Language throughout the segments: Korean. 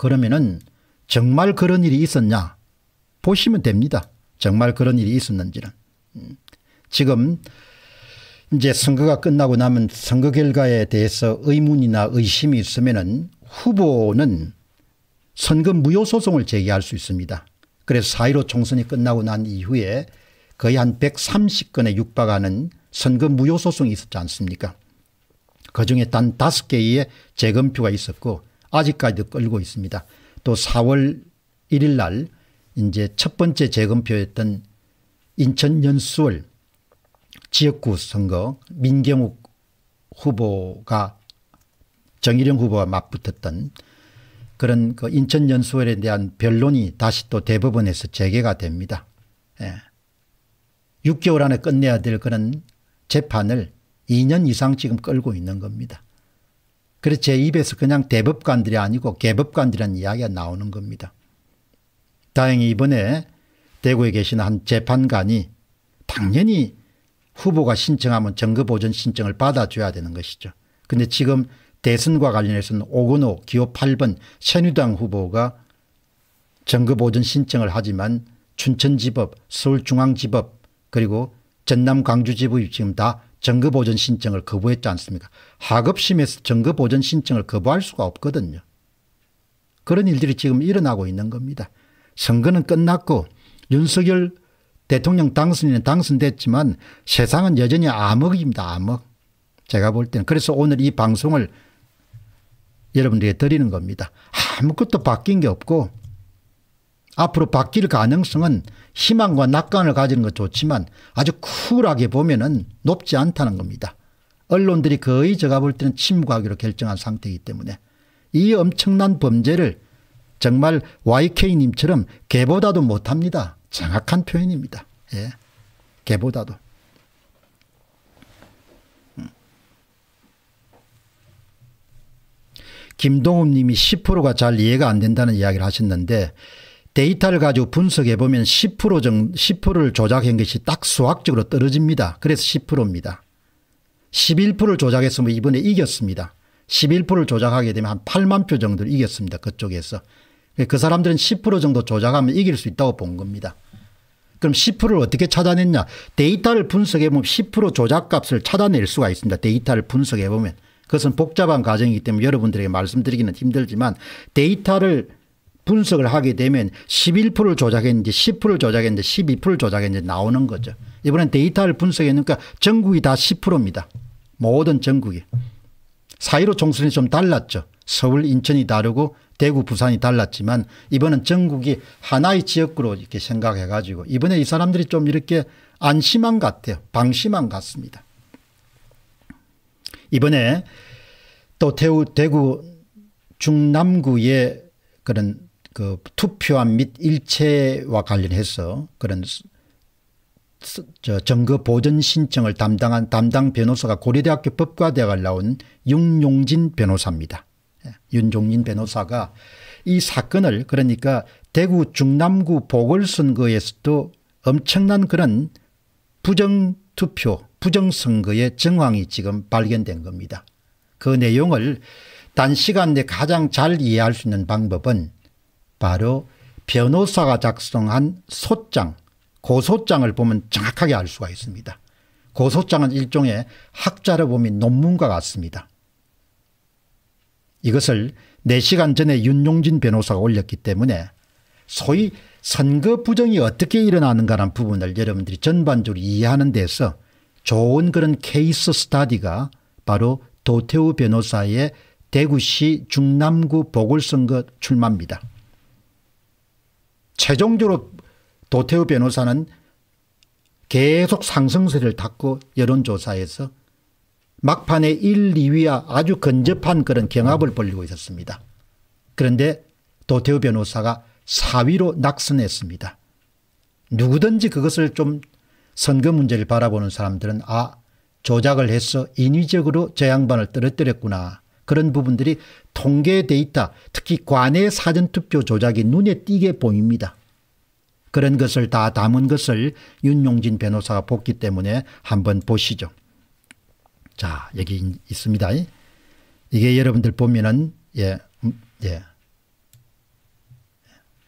그러면은 정말 그런 일이 있었냐 보시면 됩니다. 정말 그런 일이 있었는지는. 음. 지금 이제 선거가 끝나고 나면 선거 결과에 대해서 의문이나 의심이 있으면은 후보는 선거 무효 소송을 제기할 수 있습니다. 그래서 4.15 총선이 끝나고 난 이후에 거의 한 130건에 육박하는 선거 무효 소송이 있었지 않습니까? 그중에 단 5개의 재검표가 있었고 아직까지도 끌고 있습니다. 또 4월 1일 날 이제 첫 번째 재검표였던 인천 연수월 지역구 선거 민경욱 후보가 정일영 후보와 맞붙었던 그런 그 인천 연수월에 대한 변론이 다시 또 대법원에서 재개가 됩니다. 예. 6개월 안에 끝내야 될 그런 재판을 2년 이상 지금 끌고 있는 겁니다. 그래서 제 입에서 그냥 대법관들이 아니고 개법관들이라는 이야기가 나오는 겁니다. 다행히 이번에 대구에 계신 한 재판관이 당연히 후보가 신청하면 정거보전 신청을 받아줘야 되는 것이죠. 근데 지금 대선과 관련해서는 오건호 기호 8번 새누당 후보가 정거보전 신청을 하지만 춘천지법 서울중앙지법 그리고 전남광주지법이 지금 다 정거보전 신청을 거부했지 않습니까 하급심에서 정거보전 신청을 거부할 수가 없거든요. 그런 일들이 지금 일어나고 있는 겁니다. 선거는 끝났고 윤석열 대통령 당선인은 당선됐지만 세상은 여전히 암흑입니다. 암흑. 제가 볼 때는. 그래서 오늘 이 방송을 여러분들에게 드리는 겁니다. 아무것도 바뀐 게 없고 앞으로 바뀔 가능성은 희망과 낙관을 가지는 것 좋지만 아주 쿨하게 보면은 높지 않다는 겁니다. 언론들이 거의 제가 볼 때는 침구하기로 결정한 상태이기 때문에 이 엄청난 범죄를 정말 YK님처럼 개보다도 못합니다. 정확한 표현입니다. 예. 개보다도. 음. 김동훈 님이 10%가 잘 이해가 안 된다는 이야기를 하셨는데 데이터를 가지고 분석해 보면 10% 정도, 10%를 조작한 것이 딱 수학적으로 떨어집니다. 그래서 10%입니다. 11%를 조작했으면 이번에 이겼습니다. 11%를 조작하게 되면 한 8만 표 정도를 이겼습니다. 그쪽에서. 그 사람들은 10% 정도 조작하면 이길 수 있다고 본 겁니다. 그럼 10%를 어떻게 찾아냈냐. 데이터를 분석해보면 10% 조작값을 찾아낼 수가 있습니다. 데이터를 분석해보면. 그것은 복잡한 과정이기 때문에 여러분들에게 말씀드리기는 힘들지만 데이터를 분석을 하게 되면 11%를 조작했는지 10%를 조작했는지 12%를 조작했는지 나오는 거죠. 이번엔 데이터를 분석했으니까 전국이 다 10%입니다. 모든 전국이. 사1로 총선이 좀 달랐죠. 서울 인천이 다르고 대구 부산이 달랐지만 이번은 전국이 하나의 지역구로 이렇게 생각해 가지고 이번에 이 사람들이 좀 이렇게 안심한 것 같아요. 방심한 것 같습니다. 이번에 또 대구 중남구의 그런 그 투표함 및 일체와 관련해서 그런 저 증거 보전 신청을 담당한 담당 변호사가 고려대학교 법과대학을 나온 윤용진 변호사입니다. 예, 윤종진 변호사가 이 사건을 그러니까 대구 중남구 보궐선거에서도 엄청난 그런 부정투표 부정선거의 정황이 지금 발견된 겁니다. 그 내용을 단시간 내 가장 잘 이해할 수 있는 방법은 바로 변호사가 작성한 소장 고소장을 보면 정확하게 알 수가 있습니다. 고소장은 일종의 학자로 보면 논문과 같습니다. 이것을 4시간 전에 윤용진 변호사가 올렸기 때문에 소위 선거 부정이 어떻게 일어나는가라는 부분을 여러분들이 전반적으로 이해하는 데서 좋은 그런 케이스 스타디가 바로 도태우 변호사의 대구시 중남구 보궐선거 출마입니다. 최종적으로 도태우 변호사는 계속 상승세를 탔고 여론조사에서 막판에 1, 2위와 아주 근접한 그런 경합을 벌리고 있었습니다. 그런데 도태우 변호사가 4위로 낙선했습니다. 누구든지 그것을 좀 선거 문제를 바라보는 사람들은 아 조작을 해서 인위적으로 저 양반을 떨어뜨렸구나 그런 부분들이 통계돼 있다. 특히 관의 사전투표 조작이 눈에 띄게 보입니다. 그런 것을 다 담은 것을 윤용진 변호사가 봤기 때문에 한번 보시죠. 자 여기 있습니다. 이게 여러분들 보면은 예, 음, 예.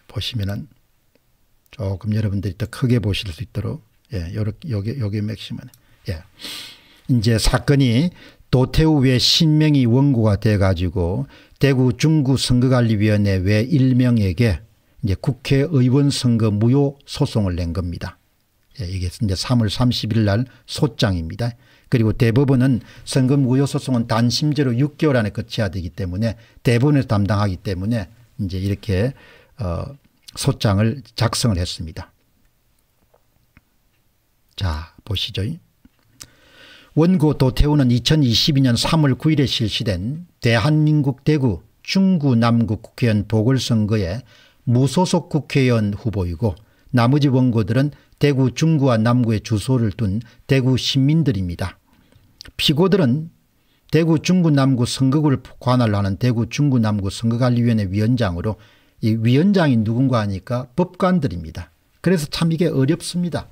보시면은 조금 여러분들이 더 크게 보실 수 있도록 예, 요렇게 요게 요게 맥시면 예. 이제 사건이 도태우의 신명이 원고가 돼가지고 대구 중구 선거관리위원회 외1명에게 이제 국회의원 선거 무효 소송을 낸 겁니다. 예, 이게 이제 3월 30일 날 소장입니다. 그리고 대법원은 선거 무효 소송은 단심제로 6개월 안에 끝이야 되기 때문에 대법원에서 담당하기 때문에 이제 이렇게 어, 소장을 작성을 했습니다. 자 보시죠. 원고 도태우는 2022년 3월 9일에 실시된 대한민국 대구 중구 남구 국회의원 보궐선거에 무소속 국회의원 후보이고 나머지 원고들은 대구 중구와 남구에 주소를 둔 대구 시민들입니다. 피고들은 대구 중구 남구 선거구를 관할하는 대구 중구 남구 선거관리위원회 위원장으로 이 위원장이 누군가 하니까 법관들입니다. 그래서 참 이게 어렵습니다.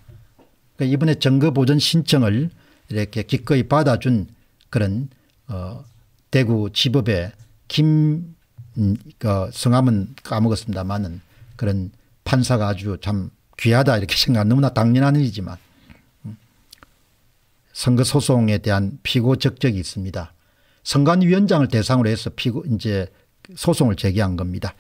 그러니까 이번에 정거보전 신청을 이렇게 기꺼이 받아준 그런 어 대구 지법의 김 음, 어, 성함은 까먹었습니다만은 그런 판사가 아주 참 귀하다 이렇게 생각 너무나 당연한 일이지만 음, 선거 소송에 대한 피고 적적이 있습니다. 선관위원장을 대상으로 해서 피고 이제 소송을 제기한 겁니다.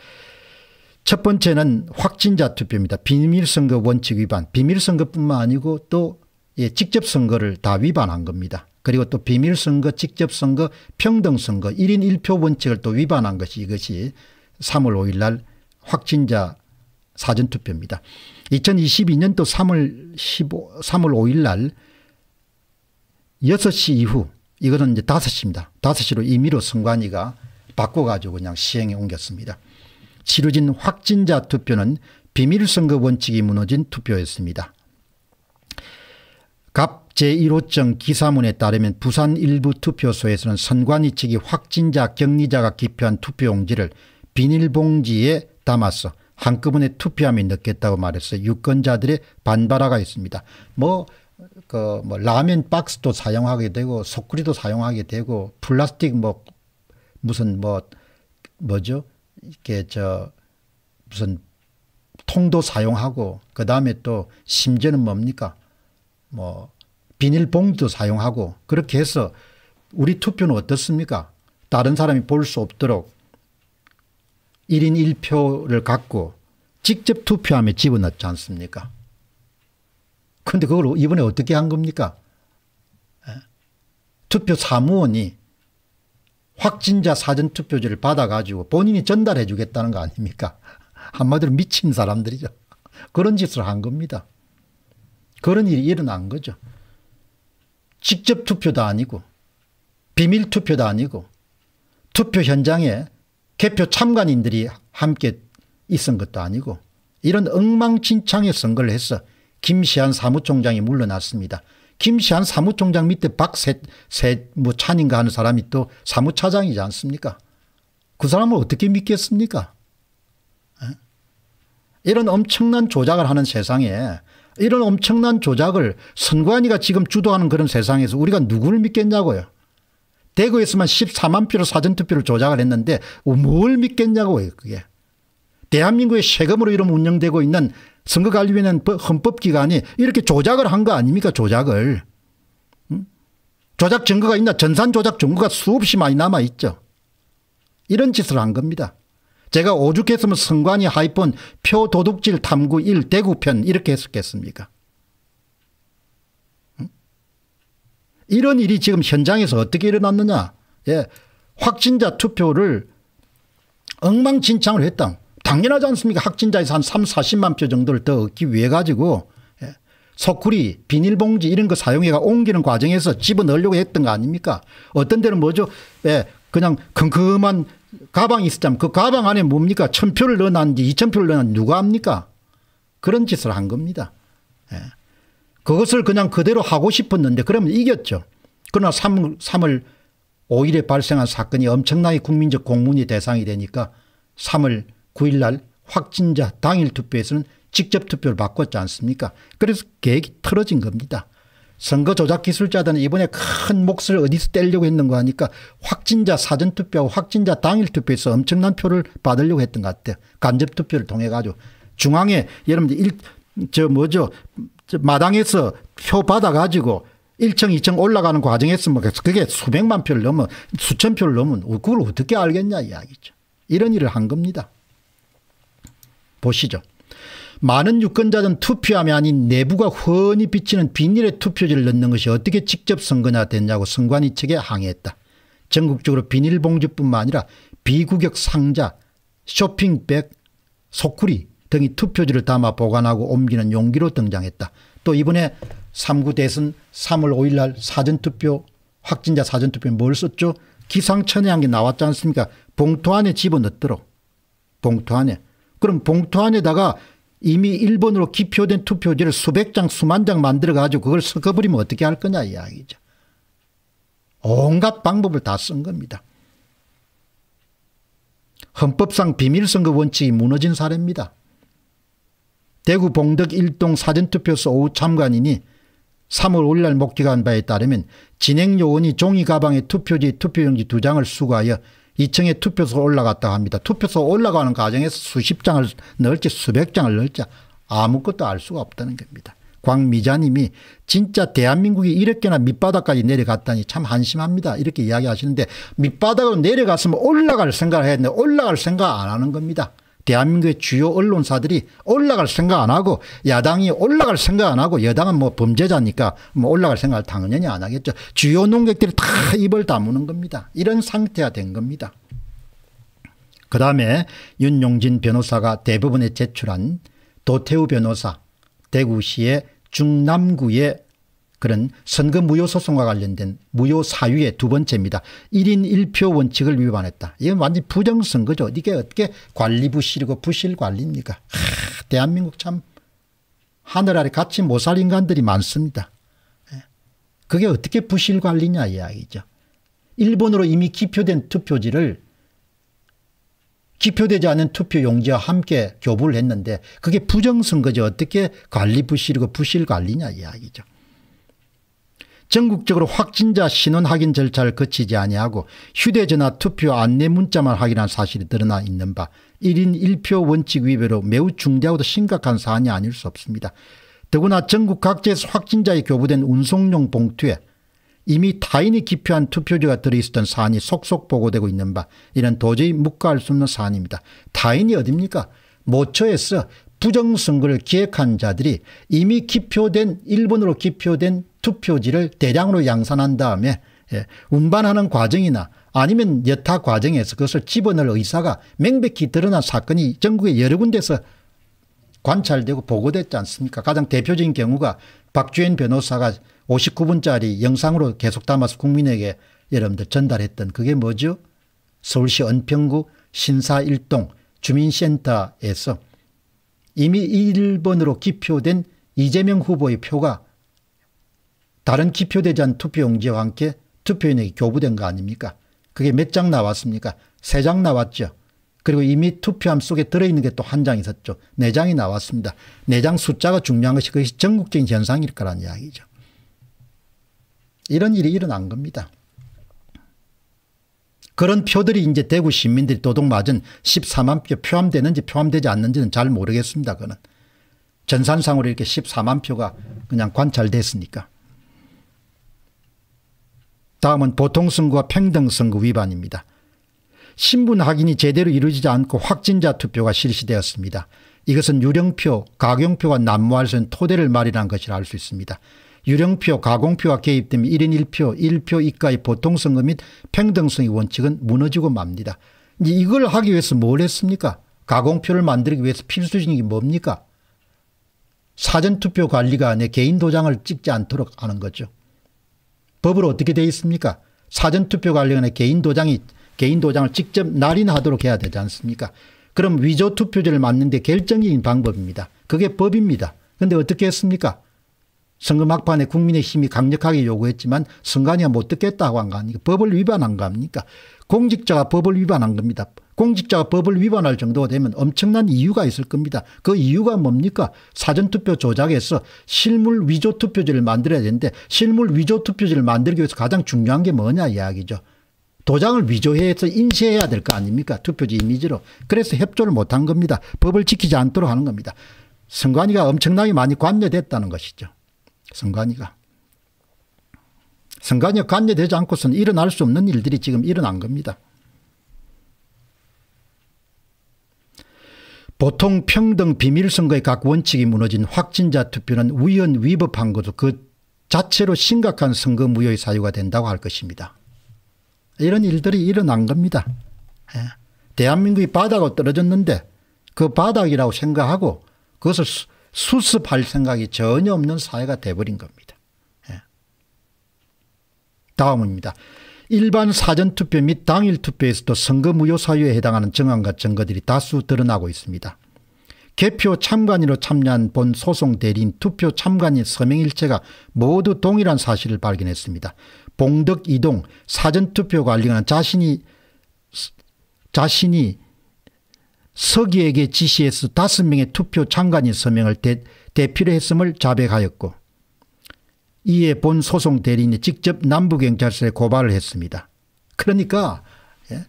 첫 번째는 확진자 투표입니다. 비밀선거 원칙 위반. 비밀선거뿐만 아니고 또 예, 직접 선거를 다 위반한 겁니다. 그리고 또 비밀선거, 직접선거, 평등선거 1인 1표 원칙을 또 위반한 것이 이것이 3월 5일 날 확진자 사전투표입니다. 2022년도 3월 15, 3월 5일 날 6시 이후 이거는 이제 5시입니다. 5시로 임의로 선관위가 바꿔가지고 그냥 시행에 옮겼습니다. 치러진 확진자 투표는 비밀선거 원칙이 무너진 투표였습니다. 갑 제1호청 기사문에 따르면 부산 일부 투표소에서는 선관위 측이 확진자 격리자가 기표한 투표용지를 비닐봉지에 담아서 한꺼번에 투표함이 넣겠다고 말해서 유권자들의 반발화가 있습니다. 뭐, 그, 뭐, 라면 박스도 사용하게 되고, 소쿠리도 사용하게 되고, 플라스틱 뭐, 무슨 뭐, 뭐죠? 이렇게 저, 무슨 통도 사용하고, 그 다음에 또 심지어는 뭡니까? 뭐 비닐봉투 사용하고 그렇게 해서 우리 투표는 어떻습니까? 다른 사람이 볼 수 없도록 1인 1표를 갖고 직접 투표함에 집어넣지 않습니까? 그런데 그걸 이번에 어떻게 한 겁니까? 예? 투표 사무원이 확진자 사전투표지를 받아가지고 본인이 전달해 주겠다는 거 아닙니까? 한마디로 미친 사람들이죠. 그런 짓을 한 겁니다. 그런 일이 일어난 거죠. 직접 투표도 아니고 비밀 투표도 아니고 투표 현장에 개표 참관인들이 함께 있은 것도 아니고 이런 엉망진창의 선거를 해서 김시한 사무총장이 물러났습니다. 김시한 사무총장 밑에 박세뭐 찬인가 하는 사람이 또 사무차장이지 않습니까? 그 사람을 어떻게 믿겠습니까? 이런 엄청난 조작을 하는 세상에 이런 엄청난 조작을 선관위가 지금 주도하는 그런 세상에서 우리가 누구를 믿겠냐고요. 대구에서만 14만 표로 사전투표를 조작을 했는데 뭘 믿겠냐고요 그게. 대한민국의 세금으로 이름 운영되고 있는 선거관리위원 회 헌법기관이 이렇게 조작을 한 거 아닙니까 조작을. 음? 조작 증거가 있나 전산 조작 증거가 수없이 많이 남아있죠. 이런 짓을 한 겁니다. 제가 오죽했으면 선관위 하이폰표 도둑질 탐구 1 대구편 이렇게 했었겠습니까? 이런 일이 지금 현장에서 어떻게 일어났느냐. 예. 확진자 투표를 엉망진창을 했다. 당연하지 않습니까? 확진자에서 한 3, 40만 표 정도를 더 얻기 위해 가지고 예. 소쿠리, 비닐봉지 이런 거 사용해가 옮기는 과정에서 집어넣으려고 했던 거 아닙니까? 어떤 데는 뭐죠? 예. 그냥 큼큼한 가방이 있었잖아그 가방 안에 뭡니까? 천표를 넣어놨는지 이천표를 넣어놨는지 누가 합니까? 그런 짓을 한 겁니다. 예. 그것을 그냥 그대로 하고 싶었는데 그러면 이겼죠. 그러나 3, 3월 5일에 발생한 사건이 엄청나게 국민적 공문이 대상이 되니까 3월 9일 날 확진자 당일 투표에서는 직접 투표를 바꿨지 않습니까? 그래서 계획이 틀어진 겁니다. 선거 조작 기술자들은 이번에 큰 몫을 어디서 떼려고 했는거 하니까 확진자 사전투표하고 확진자 당일투표에서 엄청난 표를 받으려고 했던 것 같아요. 간접투표를 통해 가지고 중앙에 여러분들 일, 저 뭐죠 마당에서 표 받아가지고 1층 2층 올라가는 과정에서 뭐 그게 수백만 표를 넘으면 수천 표를 넘은 으 그걸 어떻게 알겠냐 이야기죠. 이런 일을 한 겁니다. 보시죠. 많은 유권자들은 투표함이 아닌 내부가 훤히 비치는 비닐에 투표지를 넣는 것이 어떻게 직접 선거냐 됐냐고 선관위 측에 항의했다. 전국적으로 비닐봉지뿐만 아니라 비구격 상자, 쇼핑백, 소쿠리 등이 투표지를 담아 보관하고 옮기는 용기로 등장했다. 또 이번에 3구 대선 3월 5일 날 사전투표 확진자 사전투표에 뭘 썼죠? 기상천외한 게 나왔지 않습니까? 봉투 안에 집어넣도록. 봉투 안에. 그럼 봉투 안에다가 이미 일본으로 기표된 투표지를 수백 장 수만 장 만들어 가지고 그걸 섞어버리면 어떻게 할 거냐 이야기죠. 온갖 방법을 다 쓴 겁니다. 헌법상 비밀선거 원칙이 무너진 사례입니다. 대구 봉덕 1동 사전투표소 오후 참관인이 3월 5일날 목격한 바에 따르면 진행 요원이 종이 가방에 투표지, 투표용지 두 장을 수거하여 2층에 투표소 올라갔다 고 합니다. 투표소 올라가는 과정에서 수십 장을 넣을지 수백 장을 넣을지 아무것도 알 수가 없다는 겁니다. 광미자님이 진짜 대한민국이 이렇게나 밑바닥까지 내려갔다니 참 한심합니다. 이렇게 이야기하시는데 밑바닥으로 내려갔으면 올라갈 생각을 했는데 올라갈 생각 안 하는 겁니다. 대한민국의 주요 언론사들이 올라갈 생각 안 하고 야당이 올라갈 생각 안 하고 여당은 뭐 범죄자니까 뭐 올라갈 생각을 당연히 안 하겠죠. 주요 농객들이 다 입을 다무는 겁니다. 이런 상태가 된 겁니다. 그 다음에 윤용진 변호사가 대부분에 제출한 도태우 변호사 대구시의 중남구의 그런 선거 무효 소송과 관련된 무효 사유의 두 번째입니다. 1인 1표 원칙을 위반했다. 이건 완전 부정선거죠. 이게 어떻게 관리 부실이고 부실 관리입니까. 하, 대한민국 참 하늘 아래 같이 못살 인간들이 많습니다. 예. 그게 어떻게 부실 관리냐 이야기죠. 일본으로 이미 기표된 투표지를 기표되지 않은 투표 용지와 함께 교부를 했는데 그게 부정선거죠. 어떻게 관리 부실이고 부실 관리냐 이야기죠. 전국적으로 확진자 신원 확인 절차를 거치지 아니하고 휴대전화 투표 안내 문자만 확인한 사실이 드러나 있는 바 1인 1표 원칙 위배로 매우 중대하고도 심각한 사안이 아닐 수 없습니다. 더구나 전국 각지에서 확진자에 교부된 운송용 봉투에 이미 타인이 기표한 투표지가 들어있었던 사안이 속속 보고되고 있는 바 이는 도저히 묵과할 수 없는 사안입니다. 타인이 어딥니까? 모처에서 부정선거를 기획한 자들이 이미 기표된 일본으로 기표된 투표지를 대량으로 양산한 다음에 예, 운반하는 과정이나 아니면 여타 과정에서 그것을 집어넣을 의사가 명백히 드러난 사건이 전국의 여러 군데서 관찰되고 보고됐지 않습니까? 가장 대표적인 경우가 박주현 변호사가 59분짜리 영상으로 계속 담아서 국민에게 여러분들 전달했던 그게 뭐죠? 서울시 은평구 신사 1동 주민센터에서 이미 1번으로 기표된 이재명 후보의 표가 다른 기표되지 않은 투표용지와 함께 투표인에게 교부된 거 아닙니까? 그게 몇 장 나왔습니까? 세 장 나왔죠. 그리고 이미 투표함 속에 들어있는 게 또 한 장 있었죠. 네 장이 나왔습니다. 네 장 숫자가 중요한 것이 그것이 전국적인 현상일 거란 이야기죠. 이런 일이 일어난 겁니다. 그런 표들이 이제 대구 시민들이 도둑 맞은 14만 표 포함되는지 포함되지 않는지는 잘 모르겠습니다. 그는 전산상으로 이렇게 14만 표가 그냥 관찰됐으니까. 다음은 보통선거와 평등선거 위반입니다. 신분 확인이 제대로 이루어지지 않고 확진자 투표가 실시되었습니다. 이것은 유령표, 가경표가 난무할 수 있는 토대를 마련한 것이라 할 수 있습니다. 유령표, 가공표가 개입되면 1인 1표, 1표 이가의 보통선거 및 평등성의 원칙은 무너지고 맙니다. 이제 이걸 하기 위해서 뭘 했습니까? 가공표를 만들기 위해서 필수적인 게 뭡니까? 사전투표 관리관의 개인 도장을 찍지 않도록 하는 거죠. 법으로 어떻게 되어 있습니까? 사전투표 관련해 개인 도장이 개인 도장을 직접 날인하도록 해야 되지 않습니까? 그럼 위조 투표제를 막는데 결정적인 방법입니다. 그게 법입니다. 그런데 어떻게 했습니까? 선거 막판에 국민의힘이 강력하게 요구했지만 선관위가 못 듣겠다고 한 거 아닙니까? 법을 위반한 거 아닙니까? 공직자가 법을 위반한 겁니다. 공직자가 법을 위반할 정도가 되면 엄청난 이유가 있을 겁니다. 그 이유가 뭡니까? 사전투표 조작에서 실물 위조 투표지를 만들어야 되는데 실물 위조 투표지를 만들기 위해서 가장 중요한 게 뭐냐 이야기죠. 도장을 위조해서 인쇄해야 될 거 아닙니까? 투표지 이미지로. 그래서 협조를 못 한 겁니다. 법을 지키지 않도록 하는 겁니다. 선관위가 엄청나게 많이 관여됐다는 것이죠. 선관위가. 선관위가 관여되지 않고서는 일어날 수 없는 일들이 지금 일어난 겁니다. 보통 평등 비밀선거의 각 원칙이 무너진 확진자 투표는 우연 위법한 것도 그 자체로 심각한 선거 무효의 사유가 된다고 할 것입니다. 이런 일들이 일어난 겁니다. 예. 대한민국이 바닥으로 떨어졌는데 그 바닥이라고 생각하고 그것을 수습할 생각이 전혀 없는 사회가 돼버린 겁니다. 예. 다음입니다. 일반 사전투표 및 당일 투표에서도 선거 무효 사유에 해당하는 정황과 증거들이 다수 드러나고 있습니다. 개표 참관으로 참여한 본 소송 대리인 투표 참관인 서명일체가 모두 동일한 사실을 발견했습니다. 봉덕 이동 사전투표 관리관 자신이 자신이 서기에게 지시해서 다 명의 투표 참관인 서명을 대, 대필했음을 자백하였고 이에 본 소송 대리인이 직접 남부경찰서에 고발을 했습니다. 그러니까 예,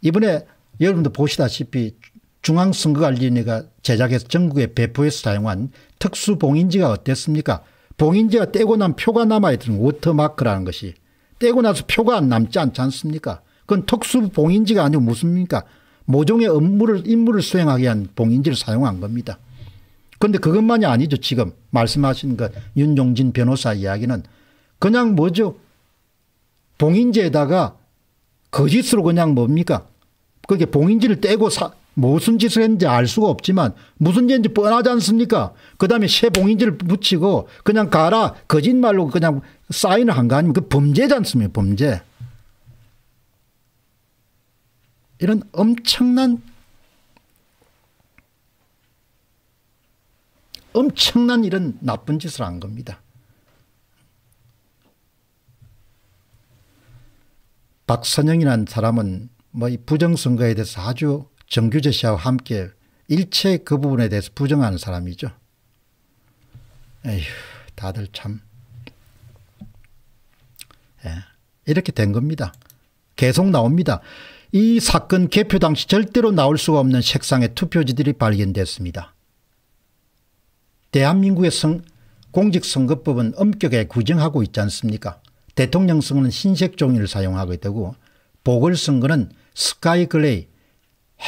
이번에 여러분도 보시다시피 중앙선거관리위원회가 제작해서 전국에 배포해서 사용한 특수봉인지가 어땠습니까? 봉인지가 떼고 난 표가 남아야 되 워터마크라는 것이 떼고 나서 표가 안 남지 않지 않습니까? 그건 특수봉인지가 아니고 무슨입니까? 모종의 업무를 임무를 수행하기 위한 봉인지를 사용한 겁니다. 그런데 그것만이 아니죠. 지금 말씀하신 그 윤종진 변호사 이야기는 그냥 뭐죠. 봉인제에다가 거짓으로 그 그냥 뭡니까. 그게 봉인지를 떼고 사, 무슨 짓을 했는지 알 수가 없지만 무슨 짓인지 뻔하지 않습니까? 그 다음에 새 봉인지를 붙이고 그냥 가라 거짓말로 그냥 사인을 한 거 아니면 그 범죄지 않습니까? 범죄. 이런 엄청난 엄청난 이런 나쁜 짓을 한 겁니다. 박선영이라는 사람은 뭐 이 부정선거에 대해서 아주 정규재 씨와 함께 일체 그 부분에 대해서 부정하는 사람이죠. 에휴, 다들 참. 예, 이렇게 된 겁니다. 계속 나옵니다. 이 사건 개표 당시 절대로 나올 수가 없는 색상의 투표지들이 발견됐습니다. 대한민국의 성, 공직선거법은 엄격하게 규정하고 있지 않습니까 대통령 선거는 흰색 종이를 사용하게 되고 보궐선거는 스카이글레이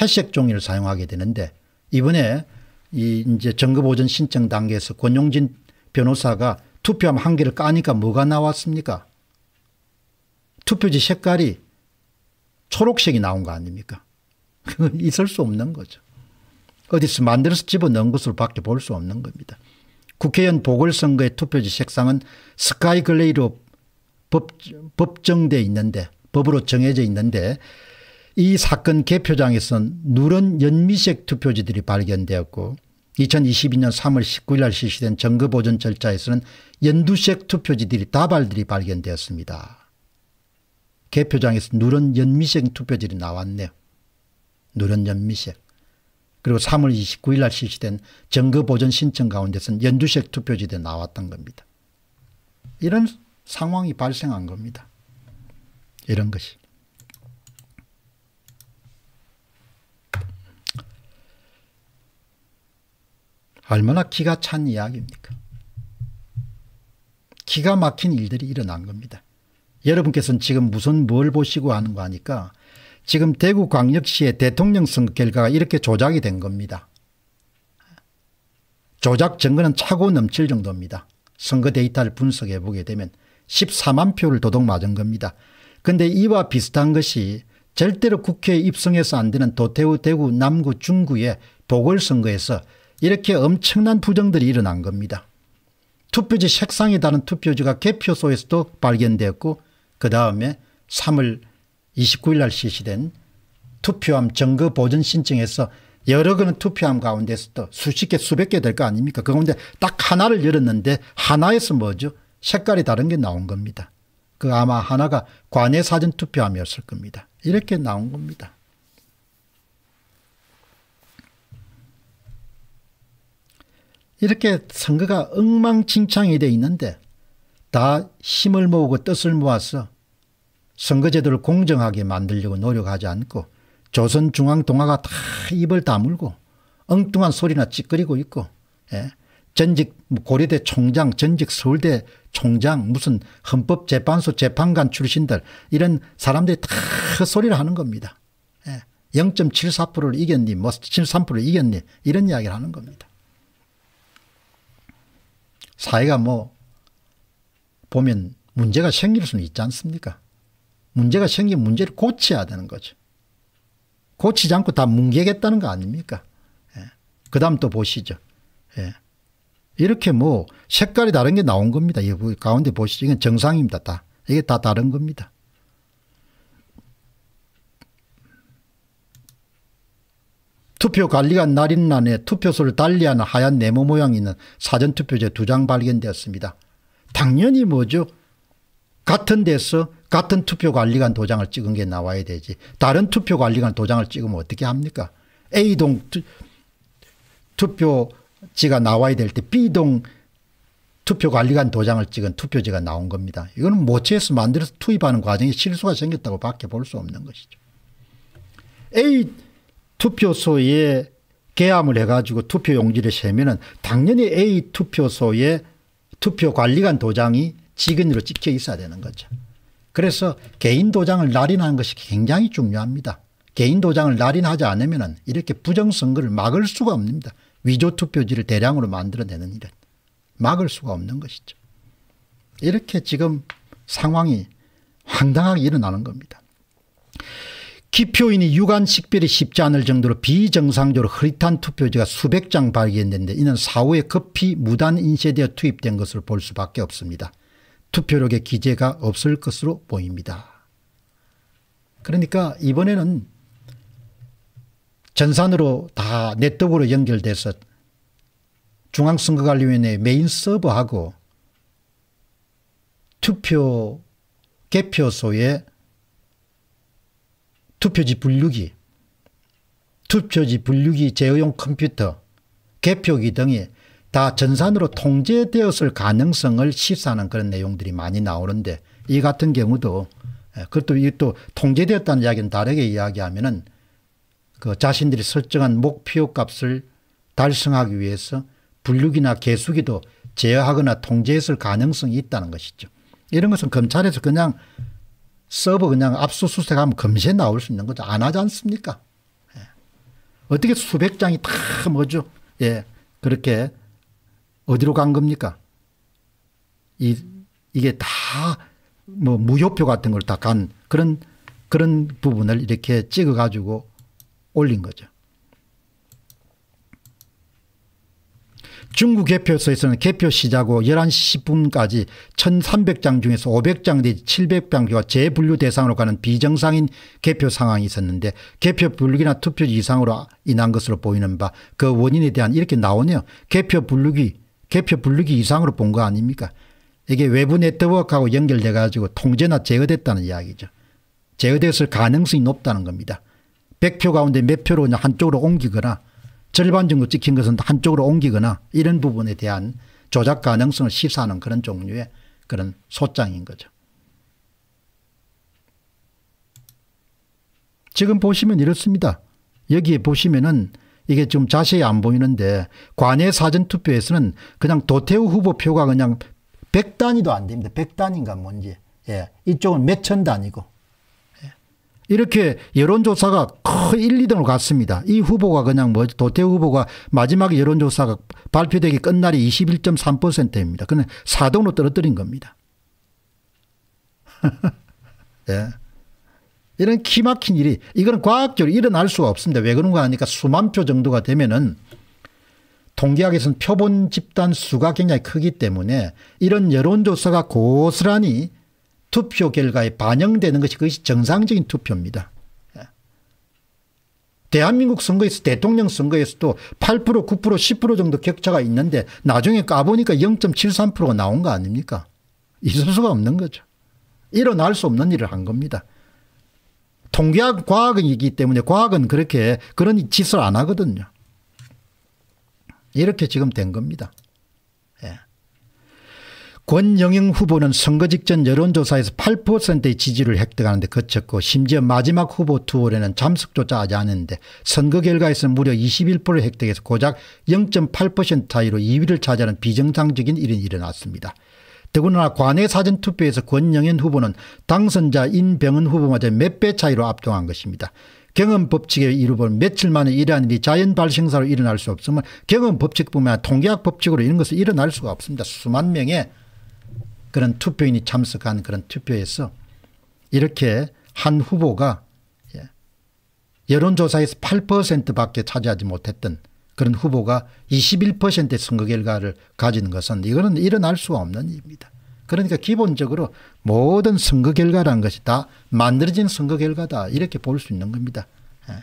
회색 종이를 사용하게 되는데 이번에 이 이제 정거보전 신청 단계에서 권용진 변호사가 투표함 한 개를 까니까 뭐가 나왔습니까 투표지 색깔이 초록색이 나온 거 아닙니까 그건 있을 수 없는 거죠 어디서 만들어서 집어넣은 것으로 밖에 볼 수 없는 겁니다. 국회의원 보궐선거의 투표지 색상은 스카이글레이로 법, 법정돼 있는데 법으로 정해져 있는데 이 사건 개표장에선 누런 연미색 투표지들이 발견되었고 2022년 3월 19일 날 실시된 정거보존 절차에서는 연두색 투표지들이 다발들이 발견되었습니다. 개표장에서 누런 연미색 투표지들이 나왔네요. 누런 연미색. 그리고 3월 29일 날 실시된 정거보전 신청 가운데서는 연주색 투표지대 나왔던 겁니다. 이런 상황이 발생한 겁니다. 이런 것이. 얼마나 기가 찬 이야기입니까? 기가 막힌 일들이 일어난 겁니다. 여러분께서는 지금 무슨 뭘 보시고 하는 거 아니까 지금 대구광역시의 대통령 선거 결과가 이렇게 조작이 된 겁니다. 조작 증거는 차고 넘칠 정도입니다. 선거 데이터를 분석해 보게 되면 14만 표를 도둑 맞은 겁니다. 근데 이와 비슷한 것이 절대로 국회에 입성해서 안 되는 도태우 대구 남구 중구의 보궐선거에서 이렇게 엄청난 부정들이 일어난 겁니다. 투표지 색상이 다른 투표지가 개표소에서도 발견되었고 그 다음에 3월 29일 날 실시된 투표함 증거 보존 신청에서 여러 그런 투표함 가운데서도 수십 개 수백 개 될 거 아닙니까 그 가운데 딱 하나를 열었는데 하나에서 뭐죠 색깔이 다른 게 나온 겁니다. 그 아마 하나가 관외 사전 투표함이었을 겁니다. 이렇게 나온 겁니다. 이렇게 선거가 엉망진창이 돼 있는데 다 힘을 모으고 뜻을 모아서 선거제도를 공정하게 만들려고 노력하지 않고 조선중앙동화가 다 입을 다물고 엉뚱한 소리나 찌끄리고 있고 예. 전직 뭐 고려대 총장 전직 서울대 총장 무슨 헌법재판소 재판관 출신들 이런 사람들이 다 소리를 하는 겁니다. 예. 0.74%를 이겼니 뭐 73%를 이겼니 이런 이야기를 하는 겁니다. 사회가 뭐 보면 문제가 생길 수는 있지 않습니까 문제가 생긴 문제를 고쳐야 되는 거죠. 고치지 않고 다 뭉개겠다는 거 아닙니까? 예. 그 다음 또 보시죠. 예. 이렇게 뭐 색깔이 다른 게 나온 겁니다. 이 그 가운데 보시죠. 이건 정상입니다. 다. 이게 다 다른 겁니다. 투표 관리관 날인 안에 투표소를 달리하는 하얀 네모 모양 있는 사전투표제 두 장 발견되었습니다. 당연히 뭐죠? 같은 데서 같은 투표관리관 도장을 찍은 게 나와야 되지. 다른 투표관리관 도장을 찍으면 어떻게 합니까? A동 투, 표지가 나와야 될 때 B동 투표관리관 도장을 찍은 투표지가 나온 겁니다. 이거는 모체에서 만들어서 투입하는 과정에 실수가 생겼다고 밖에 볼 수 없는 것이죠. A 투표소에 계함을 해가지고 투표용지를 세면은 당연히 A 투표소에 투표관리관 도장이 직인으로 찍혀 있어야 되는 거죠. 그래서 개인 도장을 날인하는 것이 굉장히 중요합니다. 개인 도장을 날인하지 않으면 이렇게 부정선거를 막을 수가 없습니다. 위조투표지를 대량으로 만들어내는 일은 막을 수가 없는 것이죠. 이렇게 지금 상황이 황당하게 일어나는 겁니다. 기표인이 유관 식별이 쉽지 않을 정도로 비정상적으로 흐릿한 투표지가 수백 장 발견됐는데 이는 사후에 급히 무단 인쇄되어 투입된 것을 볼 수밖에 없습니다. 투표력에 기재가 없을 것으로 보입니다. 그러니까 이번에는 전산으로 다 네트워크로 연결돼서 중앙선거관리위원회 메인 서버하고 투표 개표소의 투표지 분류기, 투표지 분류기 제어용 컴퓨터, 개표기 등이 다 전산으로 통제되었을 가능성을 시사하는 그런 내용들이 많이 나오는데 이 같은 경우도 예, 그것도 이 또 통제되었다는 이야기는 다르게 이야기하면은 그 자신들이 설정한 목표 값을 달성하기 위해서 분류기나 개수기도 제어하거나 통제했을 가능성이 있다는 것이죠. 이런 것은 검찰에서 그냥 서버 그냥 압수수색하면 검시에 나올 수 있는 거죠. 안 하지 않습니까? 예. 어떻게 수백 장이 다 뭐죠? 예. 그렇게 어디로 간 겁니까? 이, 이게 다 뭐 무효표 같은 걸 다 간 그런 그런 부분을 이렇게 찍어 가지고 올린 거죠. 중국 개표소에서는 개표 시작후 11시 10분까지 1300장 중에서 500장 내지 700장과 재분류 대상으로 가는 비정상인 개표 상황이 있었는데 개표 분류기나 투표 이상으로 인한 것으로 보이는 바 그 원인에 대한 이렇게 나오네요. 개표 분류기 개표 분류기 이상으로 본 거 아닙니까? 이게 외부 네트워크하고 연결돼 가지고 통제나 제어됐다는 이야기죠. 제어됐을 가능성이 높다는 겁니다. 100표 가운데 몇 표로 그냥 한쪽으로 옮기거나 절반 정도 찍힌 것은 한쪽으로 옮기거나 이런 부분에 대한 조작 가능성을 시사하는 그런 종류의 그런 소장인 거죠. 지금 보시면 이렇습니다. 여기에 보시면은 이게 지금 자세히 안 보이는데 관외 사전투표에서는 그냥 도태우 후보 표가 그냥 100단위도 안 됩니다. 100단인가 뭔지. 예. 이쪽은 몇 천 단위고. 예. 이렇게 여론조사가 거의 1, 2등으로 갔습니다. 이 후보가 그냥 뭐 도태우 후보가 마지막 에 여론조사가 발표되기 끝날이 21.3%입니다. 그는 4등으로 떨어뜨린 겁니다. 예. 이런 기막힌 일이 이건 과학적으로 일어날 수가 없습니다. 왜 그런가 하니까 수만 표 정도가 되면은 통계학에서는 표본 집단 수가 굉장히 크기 때문에 이런 여론조사가 고스란히 투표 결과에 반영되는 것이 그것이 정상적인 투표입니다. 예. 대한민국 선거에서 대통령 선거에서도 8% 9% 10% 정도 격차가 있는데 나중에 까보니까 0.73%가 나온 거 아닙니까? 있을 수가 없는 거죠. 일어날 수 없는 일을 한 겁니다. 통계학 과학이기 때문에 과학은 그렇게 그런 짓을 안 하거든요. 이렇게 지금 된 겁니다. 예. 권영영 후보는 선거 직전 여론조사에서 8%의 지지를 획득하는데 거쳤고 심지어 마지막 후보 투어에는 잠석조차 하지 않았는데 선거 결과에서 무려 21%를 획득해서 고작 0.8% 차이로 2위를 차지하는 비정상적인 일이 일어났습니다. 더구나 관외 사전투표에서 권영현 후보는 당선자 인병은 후보마저 몇 배 차이로 압도한 것입니다. 경험 법칙에 이르면 며칠 만에 이러한 일이 자연 발생사로 일어날 수 없으면 경험 법칙뿐만 아니라 통계학 법칙으로 이런 것이 일어날 수가 없습니다. 수만 명의 그런 투표인이 참석한 그런 투표에서 이렇게 한 후보가 예, 여론조사에서 8% 밖에 차지하지 못했던 그런 후보가 21%의 선거 결과를 가지는 것은 이거는 일어날 수 없는 일입니다. 그러니까 기본적으로 모든 선거 결과라는 것이 다 만들어진 선거 결과다 이렇게 볼 수 있는 겁니다. 예.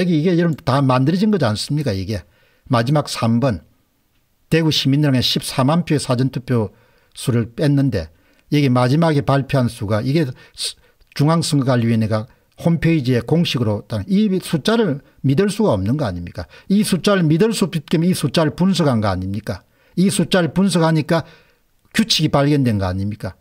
여기 이게 여러분 다 만들어진 거지 않습니까 이게. 마지막 3번 대구 시민당의 14만 표의 사전투표 수를 뺐는데 여기 마지막에 발표한 수가 이게 중앙선거관리위원회가 홈페이지에 공식으로 이 숫자를 믿을 수가 없는 거 아닙니까? 이 숫자를 믿을 수 없기 이 숫자를 분석한 거 아닙니까? 이 숫자를 분석하니까 규칙이 발견된 거 아닙니까?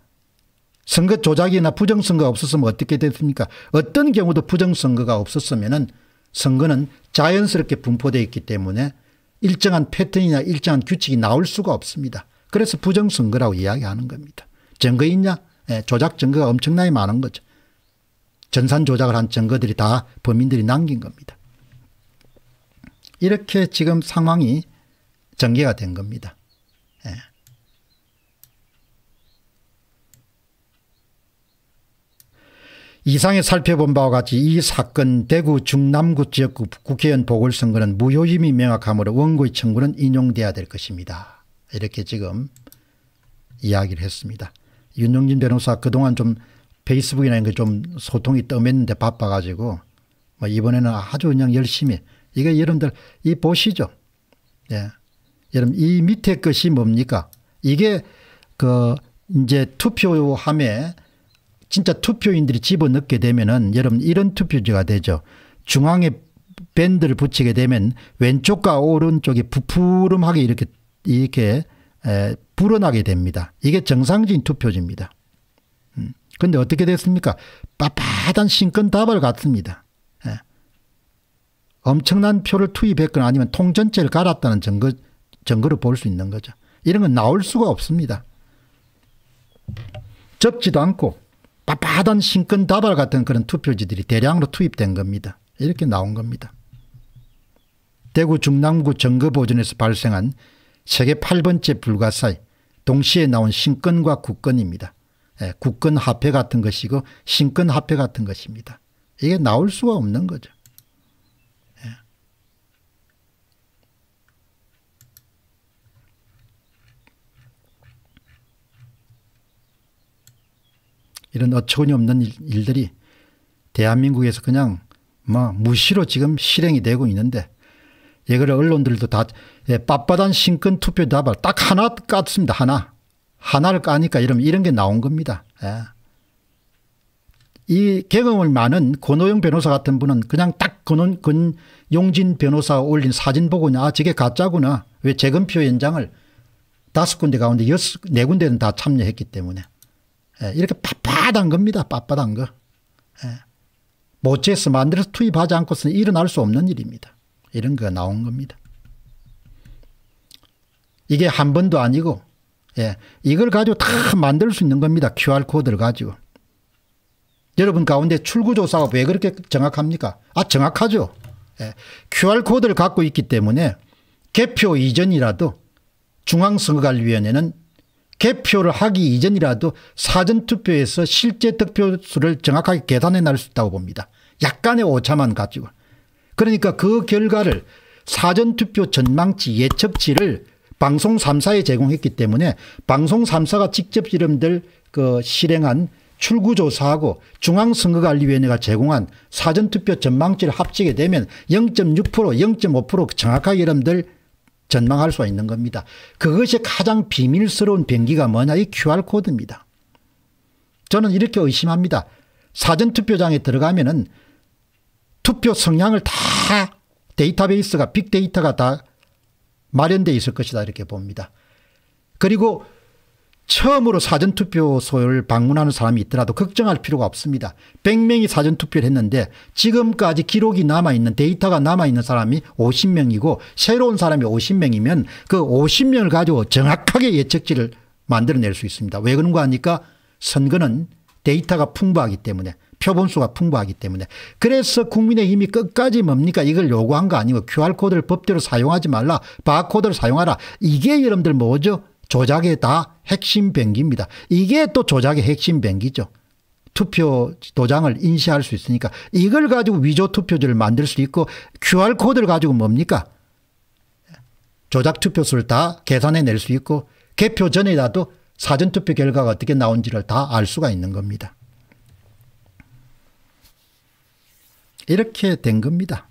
선거 조작이나 부정선거가 없었으면 어떻게 됐습니까? 어떤 경우도 부정선거가 없었으면 선거는 자연스럽게 분포되어 있기 때문에 일정한 패턴이나 일정한 규칙이 나올 수가 없습니다. 그래서 부정선거라고 이야기하는 겁니다. 증거있냐? 예, 조작 증거가 엄청나게 많은 거죠. 전산 조작을 한 증거들이 다 범인들이 남긴 겁니다. 이렇게 지금 상황이 전개가 된 겁니다. 예. 이상에 살펴본 바와 같이 이 사건 대구 중남구 지역 국회의원 보궐선거는 무효임이 명확하므로 원고의 청구는 인용돼야 될 것입니다. 이렇게 지금 이야기를 했습니다. 윤영진 변호사 그동안 좀 페이스북이나 이런 게좀 소통이 떠맸는데 바빠가지고 뭐 이번에는 아주 그냥 열심히 이게 여러분들 이 보시죠. 예. 여러분 이 밑에 것이 뭡니까? 이게 그 이제 투표함에 진짜 투표인들이 집어넣게 되면은 여러분 이런 투표지가 되죠. 중앙에 밴드를 붙이게 되면 왼쪽과 오른쪽이 부푸름하게 이렇게 이렇게 에, 불어나게 됩니다. 이게 정상적인 투표지입니다. 근데 어떻게 됐습니까? 빳빳한 신권 답을 갖습니다. 예. 엄청난 표를 투입했거나 아니면 통전체를 갈았다는 증거, 증거로 볼 수 있는 거죠. 이런 건 나올 수가 없습니다. 적지도 않고 빳빳한 신권 다발 같은 그런 투표지들이 대량으로 투입된 겁니다. 이렇게 나온 겁니다. 대구 중남구 정거보존에서 발생한 세계 8번째 불가사의 동시에 나온 신권과 국권입니다. 국권 예, 화폐 같은 것이고 신권 화폐 같은 것입니다. 이게 나올 수가 없는 거죠. 예. 이런 어처구니 없는 일들이 대한민국에서 그냥 뭐 무시로 지금 실행이 되고 있는데 이거를 언론들도 다 예, 빳빳한 신권 투표 답을 딱 하나 깠습니다. 하나. 하나를 까니까 이러면 이런 게 나온 겁니다. 예. 이 경험을 많은 권호영 변호사 같은 분은 그냥 딱 권원, 권용진 변호사 올린 사진 보고 아 저게 가짜구나. 왜 재검표 현장을 다섯 군데 가운데 여섯 네 군데는 다 참여했기 때문에 예. 이렇게 빳빳한 겁니다. 빳빳한 거. 예. 모체에서 만들어서 투입하지 않고서는 일어날 수 없는 일입니다. 이런 거 나온 겁니다. 이게 한 번도 아니고 예. 이걸 가지고 다 만들 수 있는 겁니다. QR코드를 가지고. 여러분 가운데 출구조사가 왜 그렇게 정확합니까? 아, 정확하죠. 예. QR코드를 갖고 있기 때문에 개표 이전이라도 중앙선거관리위원회는 개표를 하기 이전이라도 사전투표에서 실제 득표수를 정확하게 계산해 낼 수 있다고 봅니다. 약간의 오차만 가지고. 그러니까 그 결과를 사전투표 전망치 예측치를 방송 3사에 제공했기 때문에 방송 3사가 직접 이름들그 실행한 출구조사하고 중앙선거관리위원회가 제공한 사전투표 전망치를 합치게 되면 0.6% 0.5% 정확하게 여러분들 전망할 수가 있는 겁니다. 그것이 가장 비밀스러운 변기가 뭐냐 이 QR코드입니다. 저는 이렇게 의심합니다. 사전투표장에 들어가면 은 투표 성향을 다 데이터베이스가 빅데이터가 다 마련되어 있을 것이다 이렇게 봅니다. 그리고 처음으로 사전투표소를 방문하는 사람이 있더라도 걱정할 필요가 없습니다. 100명이 사전투표를 했는데 지금까지 기록이 남아있는 데이터가 남아있는 사람이 50명이고 새로운 사람이 50명이면 그 50명을 가지고 정확하게 예측지를 만들어낼 수 있습니다. 왜 그런가 하니까 선거는 데이터가 풍부하기 때문에 표본수가 풍부하기 때문에 그래서 국민의힘이 끝까지 뭡니까 이걸 요구한 거 아니고 QR코드를 법대로 사용하지 말라 바코드를 사용하라 이게 여러분들 뭐죠 조작의 다 핵심 변기입니다. 이게 또 조작의 핵심 변기죠. 투표 도장을 인쇄할 수 있으니까 이걸 가지고 위조 투표지를 만들 수 있고 QR코드를 가지고 뭡니까 조작 투표수를 다 계산해 낼 수 있고 개표 전에라도 사전투표 결과가 어떻게 나온지를 다 알 수가 있는 겁니다. 이렇게 된 겁니다.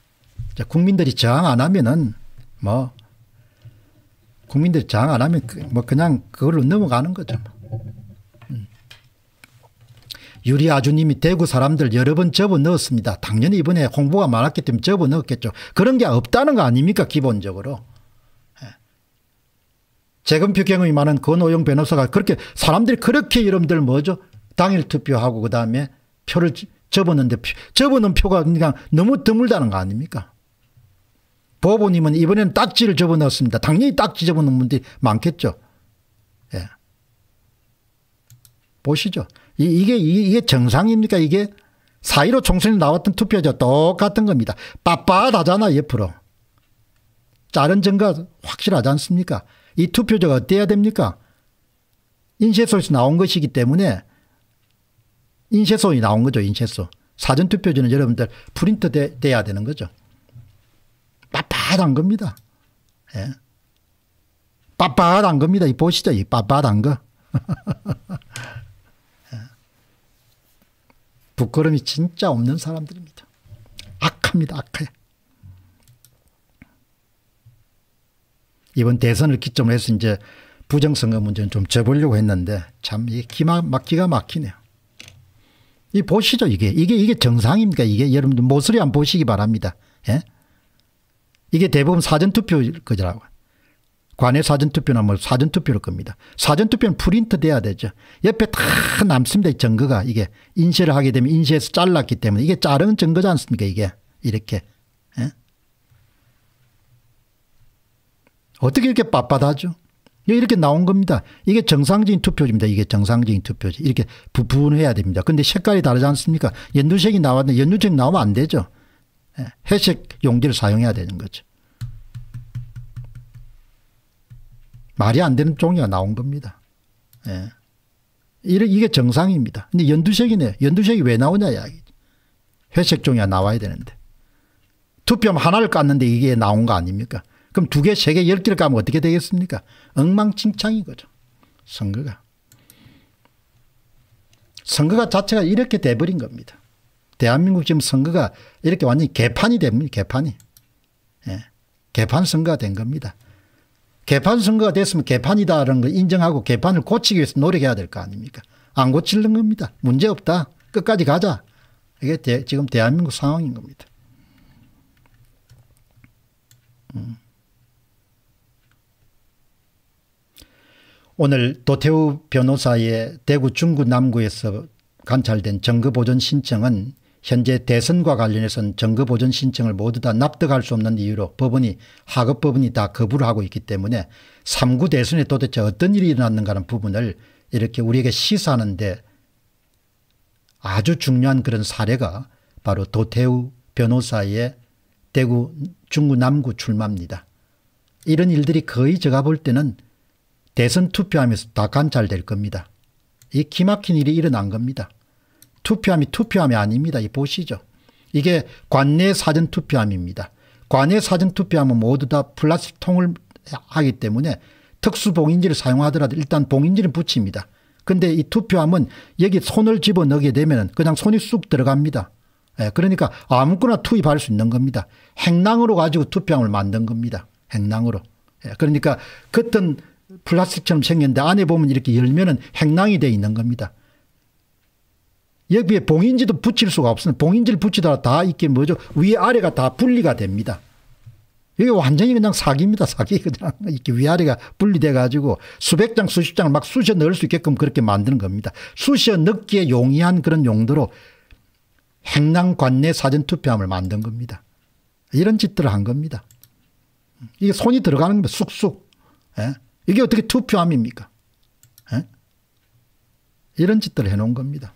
자, 국민들이 저항 안 하면은 뭐 국민들이 저항 안 하면 그 뭐 그냥 그걸로 넘어가는 거죠. 음. 유리 아주님이 대구 사람들 여러 번 접어 넣었습니다. 당연히 이번에 홍보가 많았기 때문에 접어 넣었겠죠. 그런 게 없다는 거 아닙니까 기본적으로. 예. 재검표 경험이 많은 권오영 변호사가 그렇게 사람들이 그렇게 여러분들 뭐죠? 당일 투표하고 그다음에 표를 접었는데 접어놓은 표가 그냥 너무 드물다는 거 아닙니까? 보보님은 이번엔 딱지를 접어놨습니다. 당연히 딱지 접어놓은 분들이 많겠죠. 예. 보시죠. 이, 게 이게 정상입니까? 이게 4.15 총선에 나왔던 투표자 똑같은 겁니다. 빳빳하잖아 옆으로. 자른 증거 확실하지 않습니까? 이 투표자가 어때야 됩니까? 인쇄소에서 나온 것이기 때문에 인쇄소이 나온 거죠. 인쇄소. 사전투표지는 여러분들 프린트 돼, 돼야 되는 거죠. 빳빳한 겁니다. 예. 빳빳한 겁니다. 이 보시죠. 이 빳빳한 거. 예. 부끄러움이 진짜 없는 사람들입니다. 악합니다. 악해. 이번 대선을 기점으로 해서 이제 부정선거 문제는 좀 접으려고 했는데 참이게 기마, 막 기가 막히네요. 이 보시죠 이게 이게 이게 정상입니까 이게 여러분들 모서리 안 보시기 바랍니다. 예? 이게 대부분 사전투표일 거라고. 관외 사전투표나 뭐사전투표를 겁니다. 사전투표는 프린트 돼야 되죠. 옆에 다 남습니다. 이 증거가 이게 인쇄를 하게 되면 인쇄해서 잘랐기 때문에 이게 자른 증거지 않습니까 이게 이렇게. 예? 어떻게 이렇게 빳빳하죠? 예, 이렇게 나온 겁니다. 이게 정상적인 투표지입니다. 이게 정상적인 투표지. 이렇게 부분해야 됩니다. 근데 색깔이 다르지 않습니까? 연두색이 나왔는데 연두색 이 나오면 안 되죠. 예, 회색 용지를 사용해야 되는 거죠. 말이 안 되는 종이가 나온 겁니다. 예. 이게 정상입니다. 근데 연두색이네. 연두색이 왜 나오냐 이야기죠. 회색 종이가 나와야 되는데. 투표하면 하나를 깠는데 이게 나온 거 아닙니까? 그럼 두 개, 세 개, 열 개를 까면 어떻게 되겠습니까? 엉망진창인 거죠. 선거가. 선거가 자체가 이렇게 돼버린 겁니다. 대한민국 지금 선거가 이렇게 완전히 개판이 됩니다. 개판이. 예. 개판 선거가 된 겁니다. 개판 선거가 됐으면 개판이다라는 걸 인정하고 개판을 고치기 위해서 노력해야 될 거 아닙니까? 안 고치는 겁니다. 문제 없다. 끝까지 가자. 이게 대, 지금 대한민국 상황인 겁니다. 음. 오늘 도태우 변호사의 대구 중구 남구에서 관찰된 정거보존 신청은 현재 대선과 관련해서는 정거보존 신청을 모두 다 납득할 수 없는 이유로 법원이 하급법원이 다 거부를 하고 있기 때문에 3구 대선에 도대체 어떤 일이 일어났는가 하는 부분을 이렇게 우리에게 시사하는데 아주 중요한 그런 사례가 바로 도태우 변호사의 대구 중구 남구 출마입니다. 이런 일들이 거의 제가 볼 때는 대선 투표하면서 다 관찰될 겁니다. 이 기막힌 일이 일어난 겁니다. 투표함이 투표함이 아닙니다. 이 보시죠. 이게 관내 사전 투표함입니다. 관내 사전 투표함은 모두 다 플라스틱 통을 하기 때문에 특수 봉인지를 사용하더라도 일단 봉인지를 붙입니다. 근데 이 투표함은 여기 손을 집어넣게 되면 그냥 손이 쑥 들어갑니다. 예, 그러니까 아무거나 투입할 수 있는 겁니다. 행랑으로 가지고 투표함을 만든 겁니다. 행랑으로. 예, 그러니까 그떤 플라스틱처럼 생겼는데 안에 보면 이렇게 열면은 행랑이 되어 있는 겁니다. 여기에 봉인지도 붙일 수가 없습니다. 봉인지를 붙이다가 다 이게 뭐죠? 위 아래가 다 분리가 됩니다. 이게 완전히 그냥 사기입니다. 사기. 그냥 이렇게 위아래가 분리돼 가지고 수백 장, 수십 장을 막 쑤셔 넣을 수 있게끔 그렇게 만드는 겁니다. 쑤셔 넣기에 용이한 그런 용도로 행랑 관내 사전 투표함을 만든 겁니다. 이런 짓들을 한 겁니다. 이게 손이 들어가는 겁니다. 쑥쑥. 예? 이게 어떻게 투표함입니까? 에? 이런 짓들 을 해놓은 겁니다.